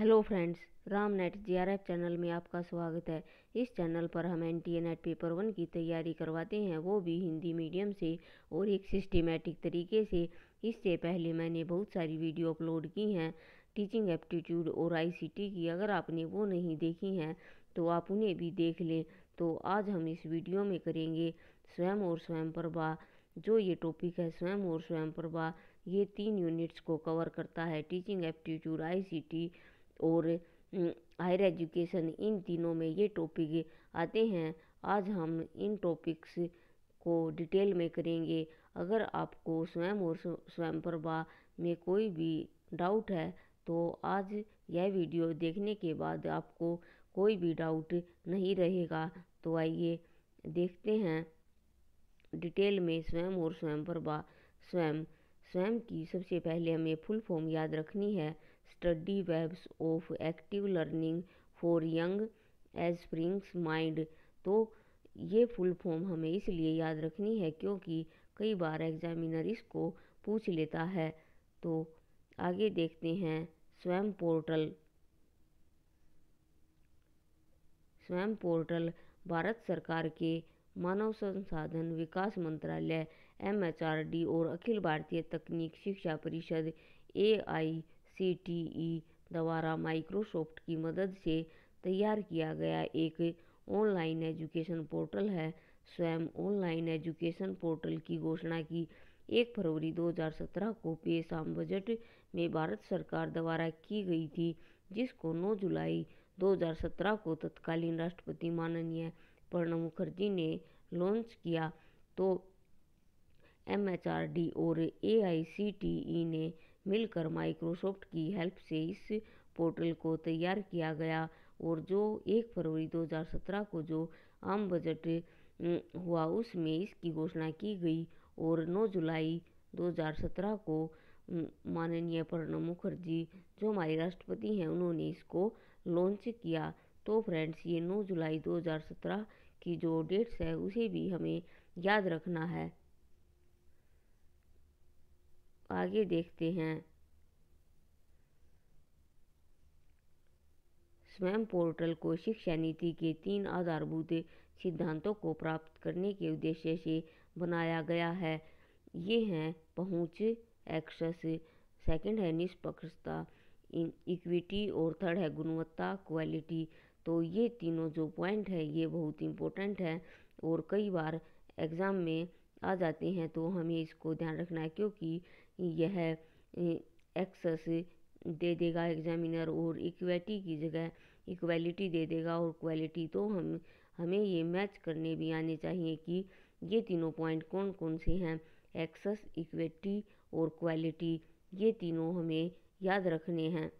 hello friends Ram NET जी channel में आपका स्वागत है इस चैनल पर हम N T NET paper one की तैयारी करवाते हैं वो भी हिंदी मीडियम से और एक सिस्टमेटिक तरीके से इससे पहले मैंने बहुत सारी वीडियो अपलोड की हैं टीचिंग एप्टीट्यूड और आईसीटी की अगर आपने वो नहीं देखी हैं तो आप उन्हें भी देख लें तो आज हम इस वीडियो में करेंगे स्वयं और स्वयं प्रभा जो ये टॉपिक है स्वयं और स्वयं प्रभा ये तीन यूनिट्स को कवर करता है टीचिंग एप्टीट्यूड आईसीटी सी और हायर एजुकेशन इन तीनों में ये टॉपिक आते हैं आज हम इन टॉपिक्स को डिटेल में करेंगे अगर आपको स्वयं और स्वयं प्रभा में कोई भी डाउट है तो आज यह वीडियो देखने के बाद आपको कोई भी डाउट नहीं रहेगा तो आइए देखते हैं डिटेल में स्वयं और स्वयं प्रभा स्वयं स्वयं की सबसे पहले हमें फुल फॉर्म याद रखनी है study webs of active learning for young aspiring mind तो ये फुल फॉर्म हमें इसलिए याद रखनी है क्योंकि कई बार एग्जामिनर इसको पूछ लेता है तो आगे देखते हैं स्वयं पोर्टल स्वयं पोर्टल भारत सरकार के मानव संसाधन विकास मंत्रालय एमएचआरडी और अखिल भारतीय तकनीक शिक्षा परिषद ए आई सी टी ई द्वारा माइक्रोसॉफ्ट की मदद से तैयार किया गया एक ऑनलाइन एजुकेशन पोर्टल है स्वयं ऑनलाइन एजुकेशन पोर्टल की घोषणा की एक फरवरी 2017 को पेश आम बजट में भारत सरकार द्वारा की गई थी जिसको 9 जुलाई 2017 को तत्कालीन राष्ट्रपति माननीय प्रणब मुखर्जी ने लॉन्च किया तो एम और ए ने मिलकर माइक्रोसॉफ्ट की हेल्प से इस पोर्टल को तैयार किया गया और जो एक फरवरी 2017 को जो आम बजट हुआ उसमें इसकी घोषणा की गई और 9 जुलाई 2017 को माननीय प्रणब मुखर्जी जो हमारे राष्ट्रपति हैं उन्होंने इसको लॉन्च किया तो फ्रेंड्स ये 9 जुलाई 2017 की जो डेट्स है उसे भी हमें याद रखना है आगे देखते हैं स्वयं पोर्टल को शिक्षा नीति के तीन आधारभूत सिद्धांतों को प्राप्त करने के उद्देश्य से बनाया गया है ये हैं पहुंच एक्सेस सेकंड है निष्पक्षता इक्विटी और थर्ड है गुणवत्ता क्वालिटी तो ये तीनों जो पॉइंट है ये बहुत इम्पोर्टेंट है और कई बार एग्ज़ाम में आ जाते हैं तो हमें इसको ध्यान रखना है क्योंकि यह एक्सेस दे देगा एग्जामिनर और इक्वेटी की जगह इक्वलिटी दे देगा और क्वालिटी तो हम हमें ये मैच करने भी आने चाहिए कि ये तीनों पॉइंट कौन कौन से हैं एक्सेस इक्विटी और क्वालिटी ये तीनों हमें याद रखने हैं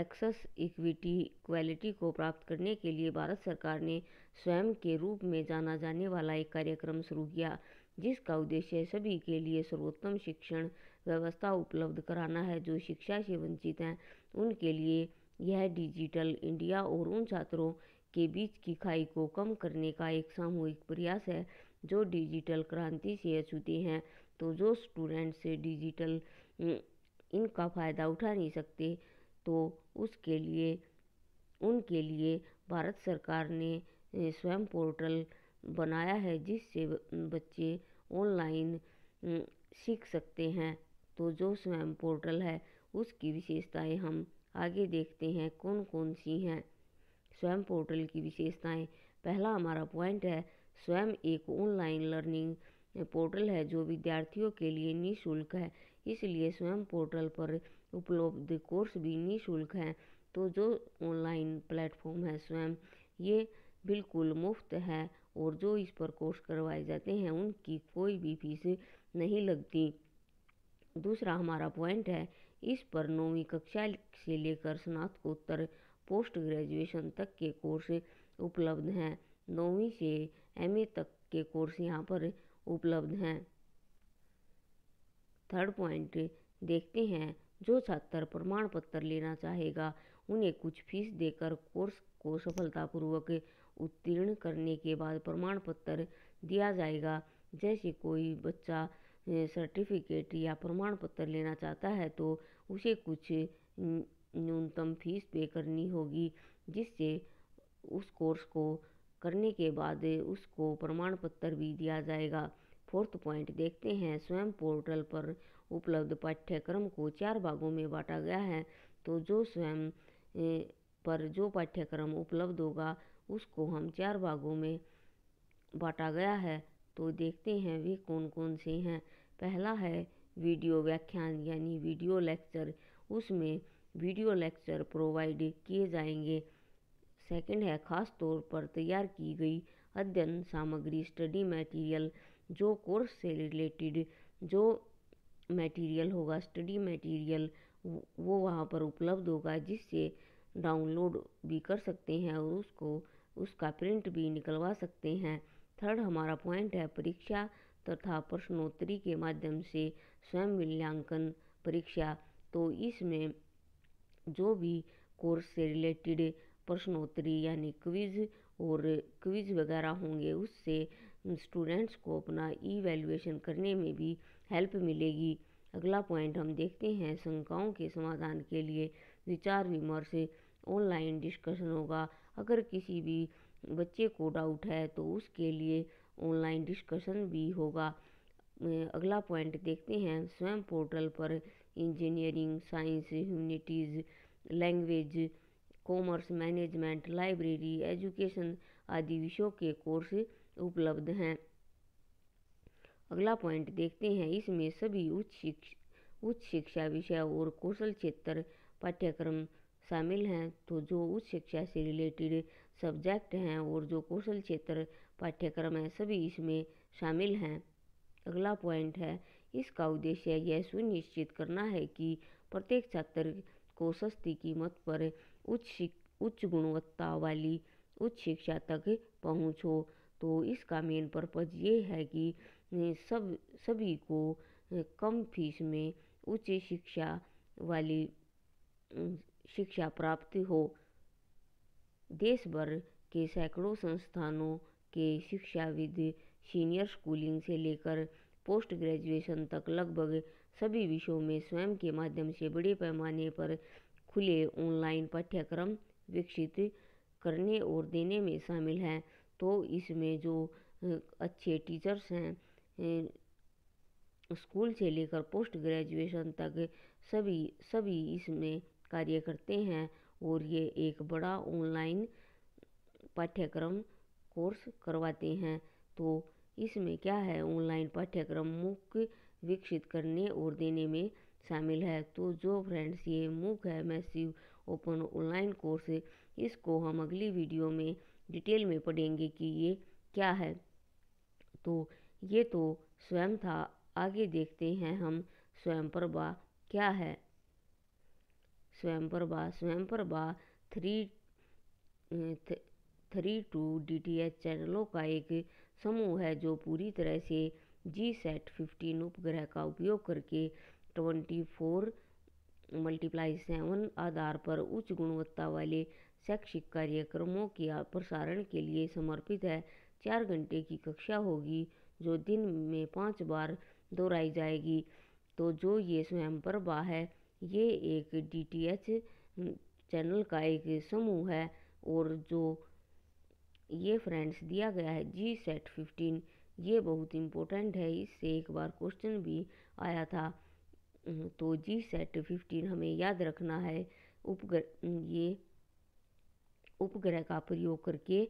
एक्सेस इक्विटी क्वालिटी को प्राप्त करने के लिए भारत सरकार ने स्वयं के रूप में जाना जाने वाला एक कार्यक्रम शुरू किया जिसका उद्देश्य सभी के लिए सर्वोत्तम शिक्षण व्यवस्था उपलब्ध कराना है जो शिक्षा से वंचित हैं उनके लिए यह डिजिटल इंडिया और उन छात्रों के बीच की खाई को कम करने का एक सामूहिक प्रयास है जो डिजिटल क्रांति से अछूते हैं तो जो स्टूडेंट्स डिजिटल इनका फ़ायदा उठा नहीं सकते तो उसके लिए उनके लिए भारत सरकार ने स्वयं पोर्टल बनाया है जिससे बच्चे ऑनलाइन सीख सकते हैं तो जो स्वयं पोर्टल है उसकी विशेषताएं हम आगे देखते हैं कौन कौन सी हैं स्वयं पोर्टल की विशेषताएं पहला हमारा पॉइंट है स्वयं एक ऑनलाइन लर्निंग पोर्टल है जो विद्यार्थियों के लिए निःशुल्क है इसलिए स्वयं पोर्टल पर उपलब्ध कोर्स भी निःशुल्क हैं तो जो ऑनलाइन प्लेटफॉर्म है स्वयं ये बिल्कुल मुफ्त है और जो इस पर कोर्स करवाए जाते हैं उनकी कोई भी फीस नहीं लगती दूसरा हमारा पॉइंट है इस पर नौवीं कक्षा से लेकर स्नातकोत्तर पोस्ट ग्रेजुएशन तक के कोर्स उपलब्ध हैं नौवीं से एम तक के कोर्स यहाँ पर उपलब्ध हैं थर्ड पॉइंट देखते हैं जो छात्र प्रमाण पत्र लेना चाहेगा उन्हें कुछ फीस देकर कोर्स को सफलतापूर्वक उत्तीर्ण करने के बाद प्रमाण पत्र दिया जाएगा जैसे कोई बच्चा सर्टिफिकेट या प्रमाण पत्र लेना चाहता है तो उसे कुछ न्यूनतम फीस पे करनी होगी जिससे उस कोर्स को करने के बाद उसको प्रमाण पत्र भी दिया जाएगा फोर्थ पॉइंट देखते हैं स्वयं पोर्टल पर उपलब्ध पाठ्यक्रम को चार भागों में बांटा गया है तो जो स्वयं पर जो पाठ्यक्रम उपलब्ध होगा उसको हम चार भागों में बांटा गया है तो देखते हैं वे कौन कौन से हैं पहला है वीडियो व्याख्यान यानी वीडियो लेक्चर उसमें वीडियो लेक्चर प्रोवाइड किए जाएंगे सेकंड है ख़ास तौर पर तैयार की गई अध्ययन सामग्री स्टडी मटेरियल जो कोर्स से रिलेटेड जो मटेरियल होगा स्टडी मटेरियल वो वहाँ पर उपलब्ध होगा जिससे डाउनलोड भी कर सकते हैं और उसको उसका प्रिंट भी निकलवा सकते हैं थर्ड हमारा पॉइंट है परीक्षा तथा प्रश्नोत्तरी के माध्यम से स्वयं मूल्यांकन परीक्षा तो इसमें जो भी कोर्स से रिलेटेड प्रश्नोत्तरी यानी क्विज और क्विज वगैरह होंगे उससे स्टूडेंट्स को अपना वैल्यूएशन करने में भी हेल्प मिलेगी अगला पॉइंट हम देखते हैं शंकाओं के समाधान के लिए विचार विमर्श ऑनलाइन डिस्कशन होगा अगर किसी भी बच्चे को डाउट है तो उसके लिए ऑनलाइन डिस्कशन भी होगा अं, अगला पॉइंट देखते हैं स्वयं पोर्टल पर engineering science humanities language commerce management library education आदि विषयों के कोर्स उपलब्ध हैं अगला पॉइंट देखते हैं इसमें सभी उच्च शिक्षा उच्च शिक्षा विषय और कौशल क्षेत्र पाठ्यक्रम शामिल हैं तो जो उच्च शिक्षा से रिलेटेड सब्जेक्ट हैं और जो कौशल क्षेत्र पाठ्यक्रम हैं सभी इसमें शामिल हैं अगला पॉइंट है इसका उद्देश्य यह सुनिश्चित करना है कि प्रत्येक छात्र को सस्ती कीमत पर उच्च उच्च गुणवत्ता वाली उच्च शिक्षा तक पहुँच हो तो इसका मेन पर्पज़ ये है कि सब सभी को कम फीस में उच्च शिक्षा वाली शिक्षा प्राप्त हो देश भर के सैकड़ों संस्थानों के शिक्षाविद सीनियर स्कूलिंग से लेकर पोस्ट ग्रेजुएशन तक लगभग सभी विषयों में स्वयं के माध्यम से बड़े पैमाने पर खुले ऑनलाइन पाठ्यक्रम विकसित करने और देने में शामिल हैं तो इसमें जो अच्छे टीचर्स हैं स्कूल से लेकर पोस्ट ग्रेजुएशन तक सभी सभी इसमें कार्य करते हैं और ये एक बड़ा ऑनलाइन पाठ्यक्रम कोर्स करवाते हैं तो इसमें क्या है ऑनलाइन पाठ्यक्रम मुख्य विकसित करने और देने में शामिल है तो जो फ्रेंड्स ये मूक है मैसिव ओपन ऑनलाइन कोर्स इसको हम अगली वीडियो में डिटेल में पढ़ेंगे कि ये क्या है तो ये तो स्वयं था आगे देखते हैं हम स्वयं प्रभा क्या है स्वयंपर बा स्वयंपर बा थ्री थ्री टू एच चैनलों का एक समूह है जो पूरी तरह से जी सेट फिफ्टीन उपग्रह का उपयोग करके ट्वेंटी फोर मल्टीप्लाई सेवन आधार पर उच्च गुणवत्ता वाले शैक्षिक कार्यक्रमों के प्रसारण के लिए समर्पित है चार घंटे की कक्षा होगी जो दिन में पाँच बार दोहराई जाएगी तो जो ये स्वयं पर है ये एक डी.टी.एच हम्म, चैनल का एक समूह है और जो ये फ्रेंड्स दिया गया है जी सेट फिफ्टीन ये बहुत इम्पोर्टेंट है इससे एक बार क्वेश्चन भी आया था हम्म, तो जी सेट फिफ्टीन हमें याद रखना है उपग्रह हम्म, ये उपग्रह का प्रयोग करके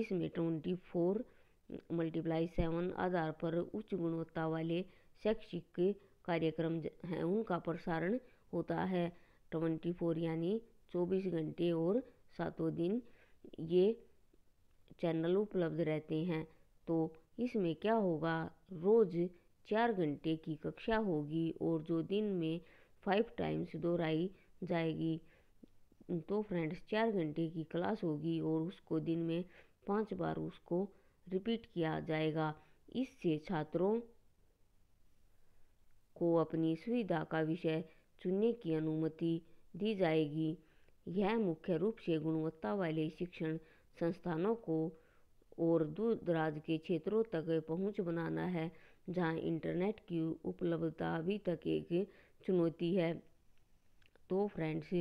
इसमें ट्वेंटी फोर मल्टीप्लाई सेवन आधार पर उच्च गुणवत्ता वाले शैक्षिक कार्यक्रम हैं उनका प्रसारण होता है ट्वेंटी फोर यानी चौबीस घंटे और सातों दिन ये चैनल उपलब्ध रहते हैं तो इसमें क्या होगा रोज़ चार घंटे की कक्षा होगी और जो दिन में फाइव टाइम्स दोहराई जाएगी तो फ्रेंड्स चार घंटे की क्लास होगी और उसको दिन में पांच बार उसको रिपीट किया जाएगा इससे छात्रों को अपनी सुविधा का विषय चुनने की अनुमति दी जाएगी यह मुख्य रूप से गुणवत्ता वाले शिक्षण संस्थानों को और दूर दराज के क्षेत्रों तक पहुंच बनाना है जहां इंटरनेट की उपलब्धता अभी तक एक चुनौती है तो फ्रेंड्स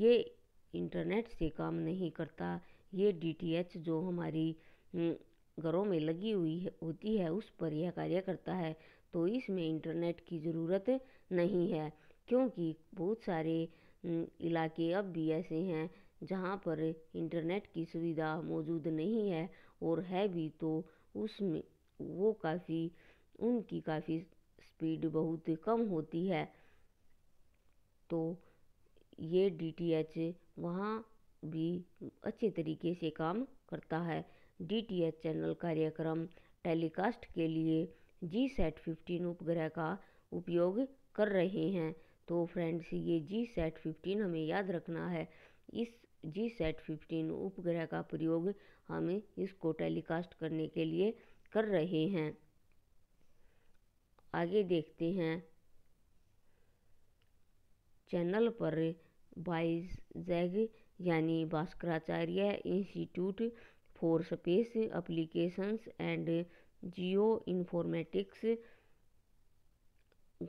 ये इंटरनेट से काम नहीं करता ये डीटीएच जो हमारी हम्म, घरों में लगी हुई है, होती है उस पर यह कार्य करता है तो इसमें इंटरनेट की ज़रूरत नहीं है क्योंकि बहुत सारे इलाके अब भी ऐसे हैं जहाँ पर इंटरनेट की सुविधा मौजूद नहीं है और है भी तो उसमें वो काफ़ी उनकी काफ़ी स्पीड बहुत कम होती है तो ये डी टी एच वहाँ भी अच्छे तरीके से काम करता है डी टी एच चैनल कार्यक्रम टेलीकास्ट के लिए जी सेट फिफ्टीन उपग्रह का उपयोग कर रहे हैं तो फ्रेंड्स ये जी सेट फिफ्टीन हमें याद रखना है इस जी सेट फिफ्टीन उपग्रह का प्रयोग हम इसको टेलीकास्ट करने के लिए कर रहे हैं आगे देखते हैं चैनल पर बाइजैग यानी Bhaskaracharya Institute for Space Applications and Geo Informatics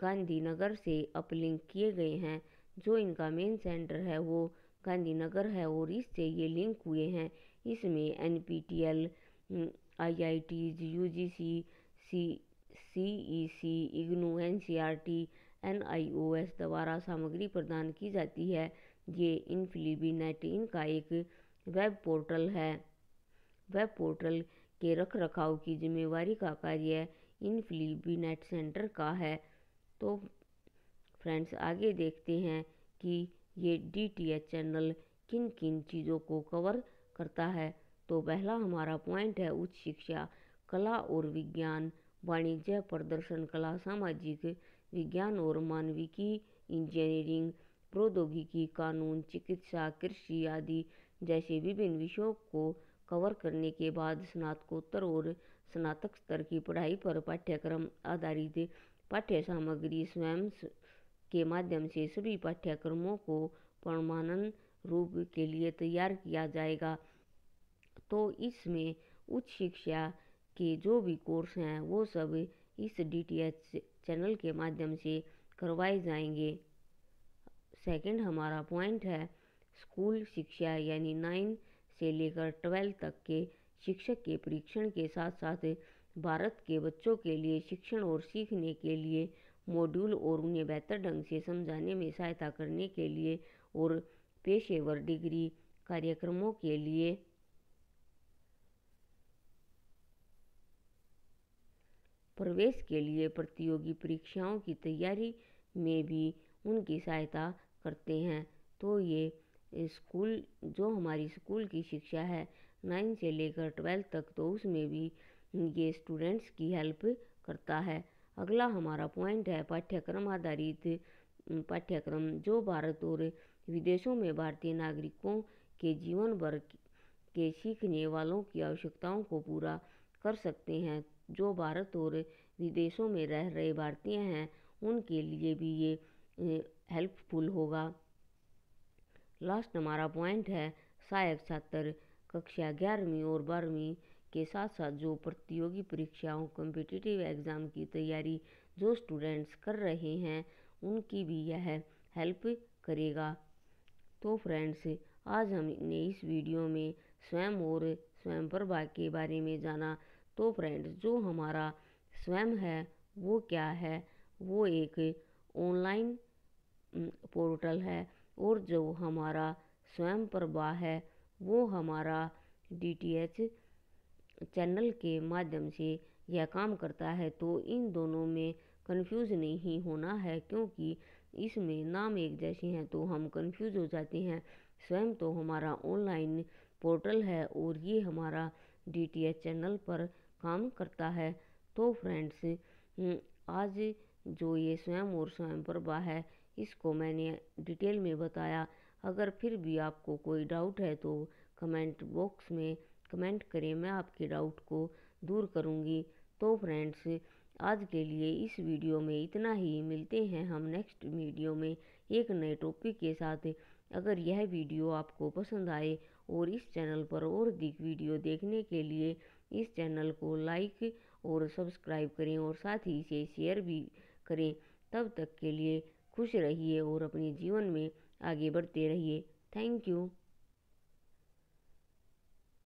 Gandhinagar से अपलिंक किए गए हैं जो इनका मेन सेंटर है वो गांधीनगर है और इससे ये लिंक हुए हैं इसमें N P T L I I T U G C C C E C IGNOU N C R T N I O S द्वारा सामग्री प्रदान की जाती है ये इनफिलीबी नेट इनका एक वेब पोर्टल है वेब पोर्टल के रख रखाव की जिम्मेवारी का कार्य इनफिलीबी नेट सेंटर का है तो फ्रेंड्स आगे देखते हैं कि ये डी टी एच चैनल किन किन चीज़ों को कवर करता है तो पहला हमारा पॉइंट है उच्च शिक्षा कला और विज्ञान वाणिज्य प्रदर्शन कला सामाजिक विज्ञान और मानविकी इंजीनियरिंग प्रौद्योगिकी कानून चिकित्सा कृषि आदि जैसे विभिन्न विषयों को कवर करने के बाद स्नातकोत्तर और स्नातक स्तर की पढ़ाई पर पाठ्यक्रम आधारित पाठ्य सामग्री स्वयं के माध्यम से सभी पाठ्यक्रमों को प्रमाणन रूप के लिए तैयार किया जाएगा तो इसमें उच्च शिक्षा के जो भी कोर्स हैं वो सब इस डीटीएच चैनल के माध्यम से करवाए जाएंगे सेकंड हमारा पॉइंट है स्कूल शिक्षा यानी नाइन से लेकर ट्वेल्व तक के शिक्षक के परीक्षण के साथ साथ भारत के बच्चों के लिए शिक्षण और सीखने के लिए मॉड्यूल और उन्हें बेहतर ढंग से समझाने में सहायता करने के लिए और पेशेवर डिग्री कार्यक्रमों के लिए प्रवेश के लिए प्रतियोगी परीक्षाओं की तैयारी में भी उनकी सहायता करते हैं तो ये स्कूल जो हमारी स्कूल की शिक्षा है नाइन्थ से लेकर ट्वेल्थ तक तो उसमें भी ये स्टूडेंट्स की हेल्प करता है अगला हमारा पॉइंट है पाठ्यक्रम आधारित पाठ्यक्रम जो भारत और विदेशों में भारतीय नागरिकों के जीवन भर के सीखने वालों की आवश्यकताओं को पूरा कर सकते हैं जो भारत और विदेशों में रह रहे भारतीय हैं उनके लिए भी ये हेल्पफुल होगा लास्ट हमारा पॉइंट है सहायक छात्र कक्षा ग्यारहवीं और बारहवीं के साथ साथ जो प्रतियोगी परीक्षाओं कम्पिटिटिव एग्ज़ाम की तैयारी जो स्टूडेंट्स कर रहे हैं उनकी भी यह हेल्प करेगा तो फ्रेंड्स आज हमने इस वीडियो में स्वयं और स्वयं पर के बारे में जाना तो फ्रेंड्स जो हमारा स्वयं है वो क्या है वो एक ऑनलाइन पोर्टल है और जो हमारा स्वयं प्रभा है वो हमारा डी टी एच चैनल के माध्यम से यह काम करता है तो इन दोनों में कंफ्यूज नहीं होना है क्योंकि इसमें नाम एक जैसे हैं तो हम कंफ्यूज हो जाते हैं स्वयं तो हमारा ऑनलाइन पोर्टल है और ये हमारा डी चैनल पर काम करता है तो फ्रेंड्स हम्म, आज जो ये स्वयं और स्वयं प्रभा है इसको मैंने डिटेल में बताया अगर फिर भी आपको कोई डाउट है तो कमेंट बॉक्स में कमेंट करें मैं आपके डाउट को दूर करूँगी तो फ्रेंड्स आज के लिए इस वीडियो में इतना ही मिलते हैं हम नेक्स्ट वीडियो में एक नए टॉपिक के साथ अगर यह वीडियो आपको पसंद आए और इस चैनल पर और अधिक वीडियो देखने के लिए इस चैनल को लाइक और सब्सक्राइब करें और साथ ही इसे शेयर भी करें तब तक के लिए खुश रहिए और अपने जीवन में आगे बढ़ते रहिए थैंक यू